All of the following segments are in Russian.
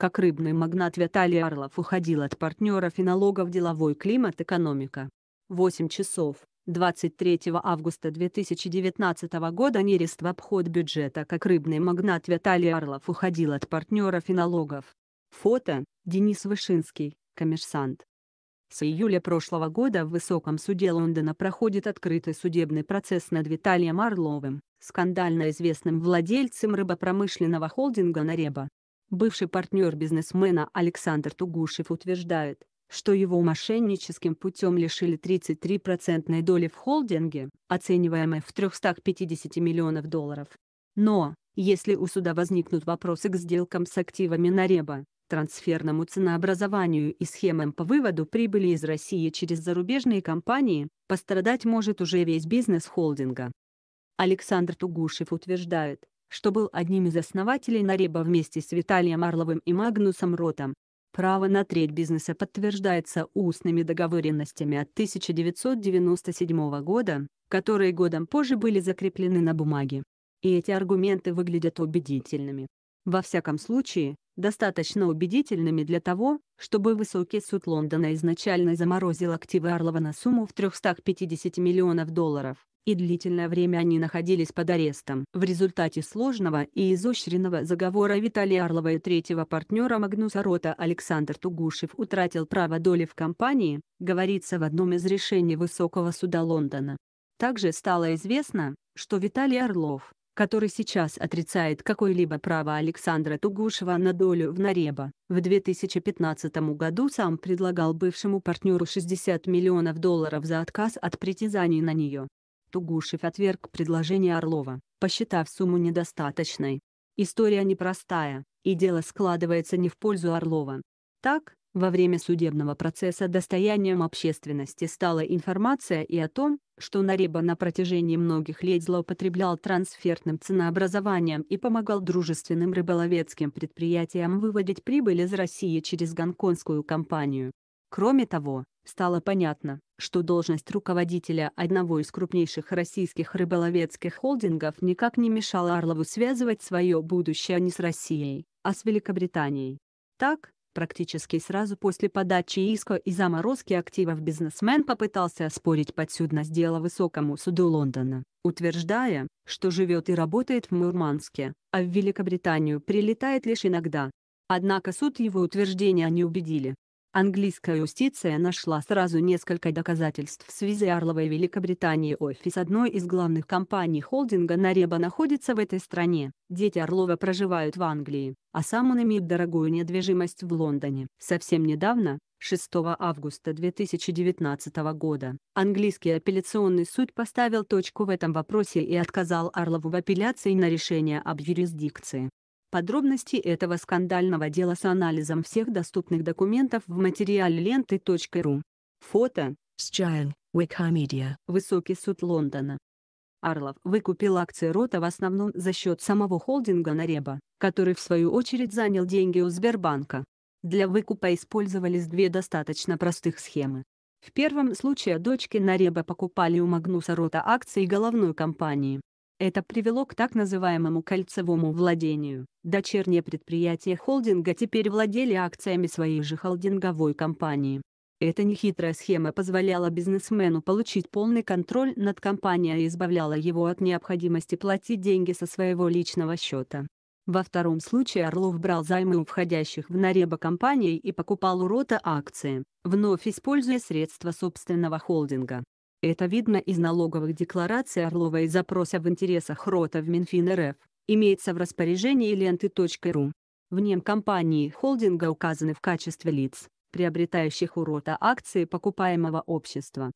как рыбный магнат Виталий Орлов уходил от партнеров и налогов деловой климат экономика. 8 часов. 23 августа 2019 года нерест в обход бюджета как рыбный магнат Виталий Орлов уходил от партнеров и налогов. Фото – Денис Вышинский, коммерсант. С июля прошлого года в Высоком суде Лондона проходит открытый судебный процесс над Виталием Орловым, скандально известным владельцем рыбопромышленного холдинга «Нареба». Бывший партнер бизнесмена Александр Тугушев утверждает, что его мошенническим путем лишили 33% доли в холдинге, оцениваемой в 350 миллионов долларов. Но, если у суда возникнут вопросы к сделкам с активами на Нареба, трансферному ценообразованию и схемам по выводу прибыли из России через зарубежные компании, пострадать может уже весь бизнес холдинга. Александр Тугушев утверждает, что был одним из основателей Нареба вместе с Виталием Арловым и Магнусом Ротом. Право на треть бизнеса подтверждается устными договоренностями от 1997 года, которые годом позже были закреплены на бумаге. И эти аргументы выглядят убедительными. Во всяком случае, достаточно убедительными для того, чтобы высокий суд Лондона изначально заморозил активы Орлова на сумму в 350 миллионов долларов, и длительное время они находились под арестом. В результате сложного и изощренного заговора Виталия Орлова и третьего партнера Магнуса Рота Александр Тугушев утратил право доли в компании, говорится в одном из решений Высокого суда Лондона. Также стало известно, что Виталий Орлов, который сейчас отрицает какое-либо право Александра Тугушева на долю в Нареба. В 2015 году сам предлагал бывшему партнеру 60 миллионов долларов за отказ от притязаний на нее. Тугушев отверг предложение Орлова, посчитав сумму недостаточной. История непростая, и дело складывается не в пользу Орлова. Так, во время судебного процесса достоянием общественности стала информация и о том, что Нариба на протяжении многих лет злоупотреблял трансфертным ценообразованием и помогал дружественным рыболовецким предприятиям выводить прибыль из России через гонконгскую компанию. Кроме того, стало понятно, что должность руководителя одного из крупнейших российских рыболовецких холдингов никак не мешала Орлову связывать свое будущее не с Россией, а с Великобританией. Так, Практически сразу после подачи иска и заморозки активов бизнесмен попытался оспорить подсудность дела высокому суду Лондона, утверждая, что живет и работает в Мурманске, а в Великобританию прилетает лишь иногда. Однако суд его утверждения не убедили, Английская юстиция нашла сразу несколько доказательств в связи Орловой Великобритании. Офис одной из главных компаний холдинга Нареба находится в этой стране. Дети Орлова проживают в Англии, а сам он имеет дорогую недвижимость в Лондоне. Совсем недавно, 6 августа 2019 года. Английский апелляционный суд поставил точку в этом вопросе и отказал Орлову в апелляции на решение об юрисдикции. Подробности этого скандального дела с анализом всех доступных документов в материале ленты.ру. Фото. Счайн, Wikimedia. Высокий суд Лондона. Арлов выкупил акции Рота в основном за счет самого холдинга Нареба, который в свою очередь занял деньги у Сбербанка. Для выкупа использовались две достаточно простых схемы. В первом случае дочки Нареба покупали у Магнуса Рота акции головной компании, это привело к так называемому кольцевому владению. Дочерние предприятия холдинга теперь владели акциями своей же холдинговой компании. Эта нехитрая схема позволяла бизнесмену получить полный контроль над компанией и избавляла его от необходимости платить деньги со своего личного счета. Во втором случае Орлов брал займы у входящих в Наребо компаний и покупал у Рота акции, вновь используя средства собственного холдинга. Это видно из налоговых деклараций Орлова и запроса в интересах РОТа в Минфин РФ, имеется в распоряжении ленты.ру. В нем компании холдинга указаны в качестве лиц, приобретающих у РОТа акции покупаемого общества.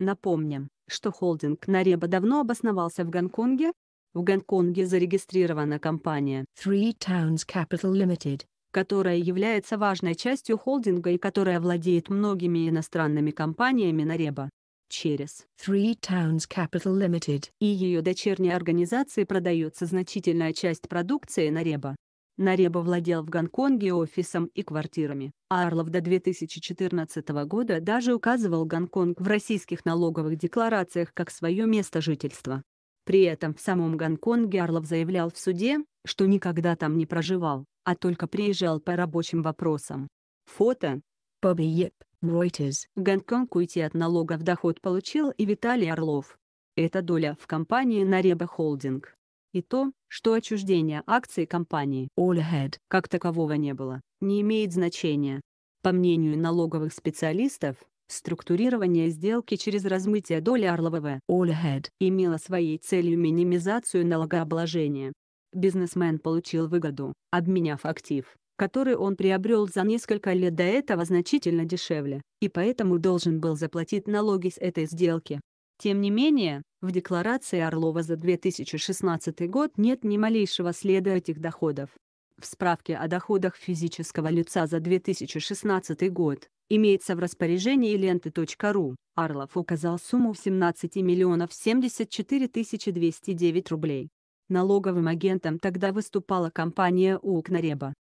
Напомним, что холдинг Нареба давно обосновался в Гонконге. В Гонконге зарегистрирована компания Three Towns Capital Limited, которая является важной частью холдинга и которая владеет многими иностранными компаниями Нареба через Three Towns Capital Limited и ее дочерней организации продается значительная часть продукции Нареба. Нареба владел в Гонконге офисом и квартирами, а Орлов до 2014 года даже указывал Гонконг в российских налоговых декларациях как свое место жительства. При этом в самом Гонконге Орлов заявлял в суде, что никогда там не проживал, а только приезжал по рабочим вопросам. Фото. Побиеп. Reuters. Гонконг уйти от налогов доход получил и Виталий Орлов. Это доля в компании Нареба Холдинг. И то, что отчуждение акций компании All Allhead как такового не было, не имеет значения. По мнению налоговых специалистов, структурирование сделки через размытие доли Орлова Allhead имело своей целью минимизацию налогообложения. Бизнесмен получил выгоду, обменяв актив, который он приобрел за несколько лет до этого значительно дешевле, и поэтому должен был заплатить налоги с этой сделки. Тем не менее, в декларации Орлова за 2016 год нет ни малейшего следа этих доходов. В справке о доходах физического лица за 2016 год имеется в распоряжении ленты.ру. Орлов указал сумму в 17 миллионов 74 209 рублей. Налоговым агентом тогда выступала компания УКНАРЕБА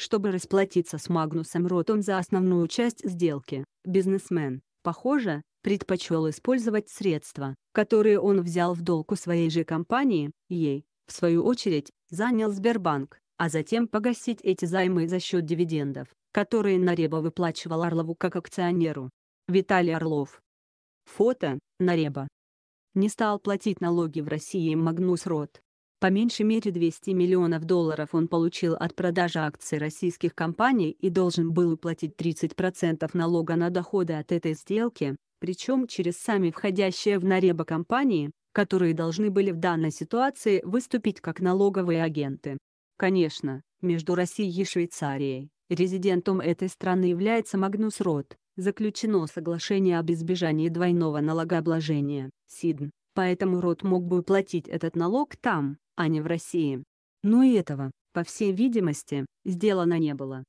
чтобы расплатиться с Магнусом Ротом за основную часть сделки. Бизнесмен, похоже, предпочел использовать средства, которые он взял в долг у своей же компании, ей, в свою очередь, занял Сбербанк, а затем погасить эти займы за счет дивидендов, которые Нареба выплачивал Орлову как акционеру. Виталий Орлов. Фото, Нареба. Не стал платить налоги в России Магнус Рот. По меньшей мере 200 миллионов долларов он получил от продажи акций российских компаний и должен был уплатить 30% налога на доходы от этой сделки, причем через сами входящие в наребо компании, которые должны были в данной ситуации выступить как налоговые агенты. Конечно, между Россией и Швейцарией, резидентом этой страны является Магнус Рот, заключено соглашение об избежании двойного налогообложения, СИДН, поэтому Рот мог бы уплатить этот налог там, а не в России. Но и этого, по всей видимости, сделано не было.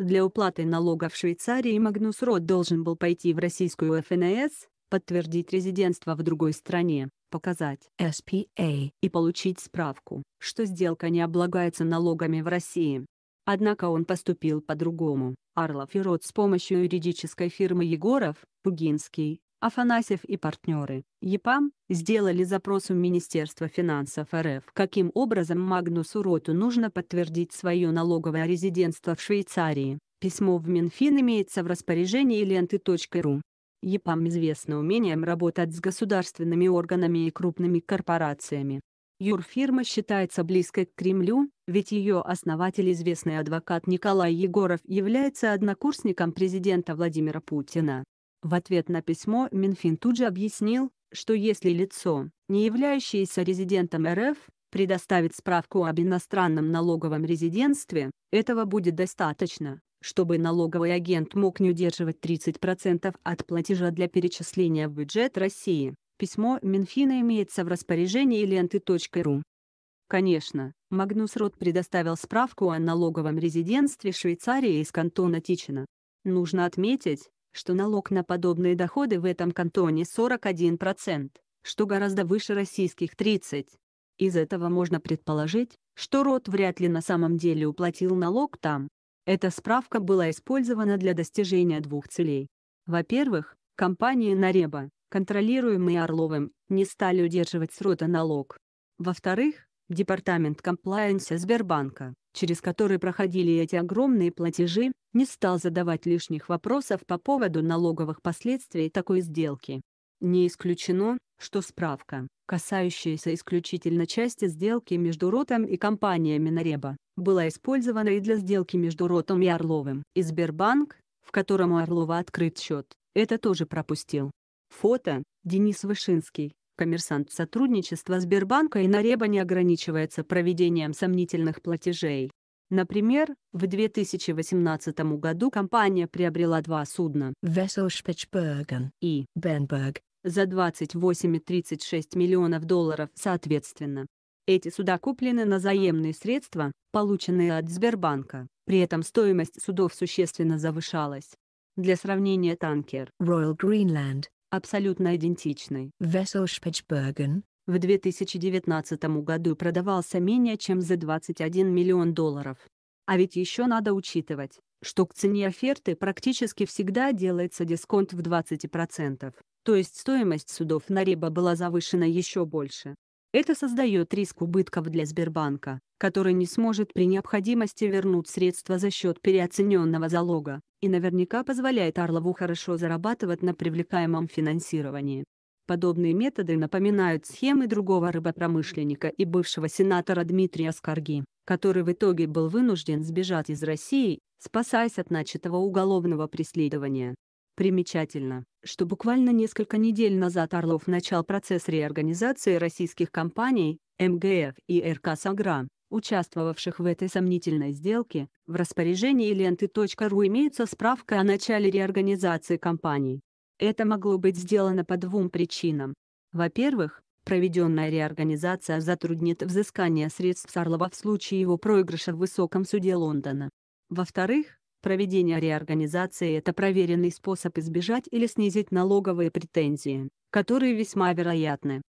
Для уплаты налога в Швейцарии Магнус Рот должен был пойти в российскую ФНС, подтвердить резидентство в другой стране, показать SPA а и получить справку, что сделка не облагается налогами в России. Однако он поступил по-другому. Орлов и Рот с помощью юридической фирмы Егоров, Пугинский, Афанасьев и партнеры ЕПАМ сделали запрос в Министерство финансов РФ, каким образом Магнусу Роту нужно подтвердить свое налоговое резидентство в Швейцарии. Письмо в Минфин имеется в распоряжении ленты.ру. ЕПАМ известно умением работать с государственными органами и крупными корпорациями. Юрфирма считается близкой к Кремлю, ведь ее основатель известный адвокат Николай Егоров является однокурсником президента Владимира Путина. В ответ на письмо Минфин тут же объяснил, что если лицо, не являющееся резидентом РФ, предоставит справку об иностранном налоговом резидентстве, этого будет достаточно, чтобы налоговый агент мог не удерживать 30% от платежа для перечисления в бюджет России. Письмо Минфина имеется в распоряжении ленты.ру. Конечно, Магнус Рот предоставил справку о налоговом резидентстве Швейцарии из кантона Тичина. Нужно отметить, что налог на подобные доходы в этом кантоне 41%, что гораздо выше российских 30%. Из этого можно предположить, что Рот вряд ли на самом деле уплатил налог там. Эта справка была использована для достижения двух целей. Во-первых, компании Нареба, контролируемые Орловым, не стали удерживать с Рота налог. Во-вторых, Департамент комплайенса Сбербанка, через который проходили эти огромные платежи, не стал задавать лишних вопросов по поводу налоговых последствий такой сделки. Не исключено, что справка, касающаяся исключительно части сделки между Ротом и компаниями Нареба, была использована и для сделки между Ротом и Орловым. И Сбербанк, в котором у Орлова открыт счет, это тоже пропустил. Фото – Денис Вышинский коммерсант. сотрудничества Сбербанка и Нареба не ограничивается проведением сомнительных платежей. Например, в 2018 году компания приобрела два судна Vessel Spitsbergen и Benberg за 28,36 миллионов долларов соответственно. Эти суда куплены на заемные средства, полученные от Сбербанка, при этом стоимость судов существенно завышалась. Для сравнения танкер Royal Greenland абсолютно идентичный. Vesselspitsbergen в 2019 году продавался менее чем за 21 миллион долларов. А ведь еще надо учитывать, что к цене оферты практически всегда делается дисконт в 20%, то есть стоимость судов на Реба была завышена еще больше. Это создает риск убытков для Сбербанка, который не сможет при необходимости вернуть средства за счет переоцененного залога и наверняка позволяет Орлову хорошо зарабатывать на привлекаемом финансировании. Подобные методы напоминают схемы другого рыбопромышленника и бывшего сенатора Дмитрия Скорги, который в итоге был вынужден сбежать из России, спасаясь от начатого уголовного преследования. Примечательно, что буквально несколько недель назад Орлов начал процесс реорганизации российских компаний, МГФ и РК «Сагра», участвовавших в этой сомнительной сделке, в распоряжении ленты.ру имеется справка о начале реорганизации компании. Это могло быть сделано по двум причинам. Во-первых, проведенная реорганизация затруднит взыскание средств Орлова в случае его проигрыша в высоком суде Лондона. Во-вторых, проведение реорганизации – это проверенный способ избежать или снизить налоговые претензии, которые весьма вероятны.